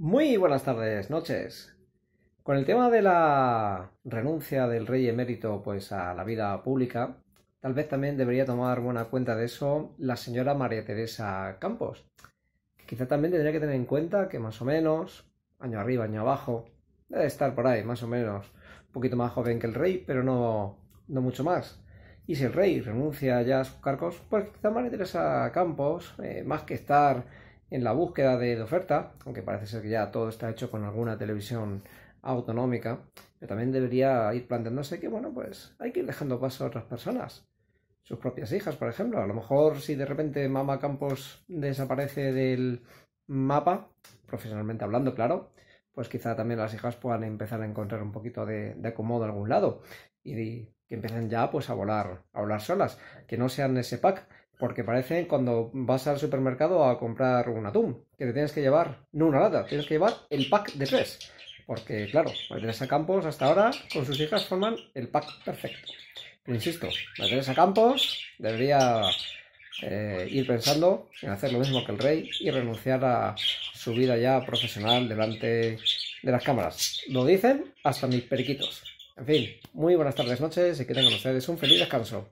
Muy buenas tardes, noches. Con el tema de la renuncia del rey emérito pues a la vida pública, tal vez también debería tomar buena cuenta de eso la señora María Teresa Campos. Quizá también tendría que tener en cuenta que más o menos, año arriba, año abajo, debe estar por ahí, más o menos, un poquito más joven que el rey, pero no, no mucho más. Y si el rey renuncia ya a sus cargos, pues quizá María Teresa Campos, eh, más que estar en la búsqueda de, oferta, aunque parece ser que ya todo está hecho con alguna televisión autonómica, pero también debería ir planteándose que, bueno, pues hay que ir dejando paso a otras personas, sus propias hijas, por ejemplo. A lo mejor si de repente Mama Campos desaparece del mapa, profesionalmente hablando, claro, pues quizá también las hijas puedan empezar a encontrar un poquito de, acomodo en algún lado y que empiecen ya pues a volar, a volar solas, que no sean ese pack porque parece cuando vas al supermercado a comprar un atún, que te tienes que llevar, no una lata, tienes que llevar el pack de tres. Porque, claro, Teresa Campos hasta ahora con sus hijas forman el pack perfecto. insisto, Teresa Campos debería eh, ir pensando en hacer lo mismo que el rey y renunciar a su vida ya profesional delante de las cámaras. Lo dicen hasta mis periquitos. En fin, muy buenas tardes, noches y que tengan ustedes un feliz descanso.